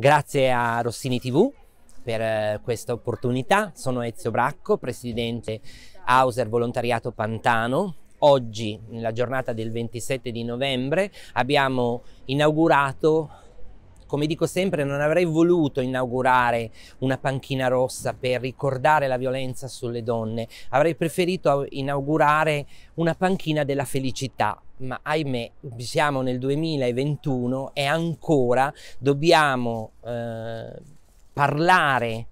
Grazie a Rossini TV per eh, questa opportunità. Sono Ezio Bracco, presidente Hauser Volontariato Pantano. Oggi, nella giornata del 27 di novembre, abbiamo inaugurato come dico sempre, non avrei voluto inaugurare una panchina rossa per ricordare la violenza sulle donne, avrei preferito inaugurare una panchina della felicità, ma ahimè siamo nel 2021 e ancora dobbiamo eh, parlare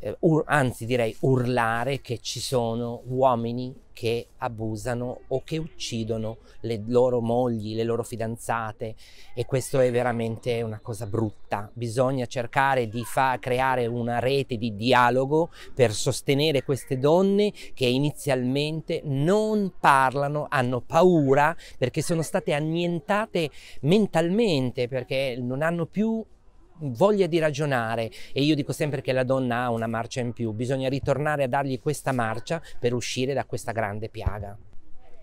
eh, ur- anzi direi urlare che ci sono uomini che abusano o che uccidono le loro mogli, le loro fidanzate e questo è veramente una cosa brutta. Bisogna cercare di fa- creare una rete di dialogo per sostenere queste donne che inizialmente non parlano, hanno paura perché sono state annientate mentalmente, perché non hanno più voglia di ragionare e io dico sempre che la donna ha una marcia in più, bisogna ritornare a dargli questa marcia per uscire da questa grande piaga.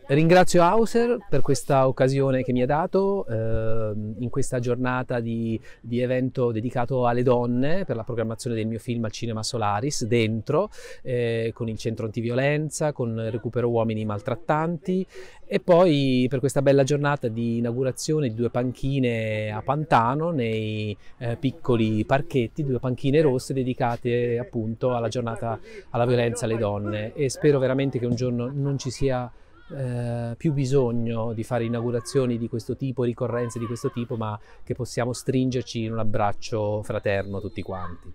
Ringrazio Hauser per questa occasione che mi ha dato eh, in questa giornata di, di, evento dedicato alle donne per la programmazione del mio film al Cinema Solaris dentro eh, con il centro antiviolenza, con recupero uomini maltrattanti e poi per questa bella giornata di inaugurazione di due panchine a Pantano nei eh, piccoli parchetti, due panchine rosse dedicate appunto alla giornata alla violenza alle donne e spero veramente che un giorno non ci sia eh, più bisogno di fare inaugurazioni di questo tipo, ricorrenze di questo tipo, ma che possiamo stringerci in un abbraccio fraterno tutti quanti.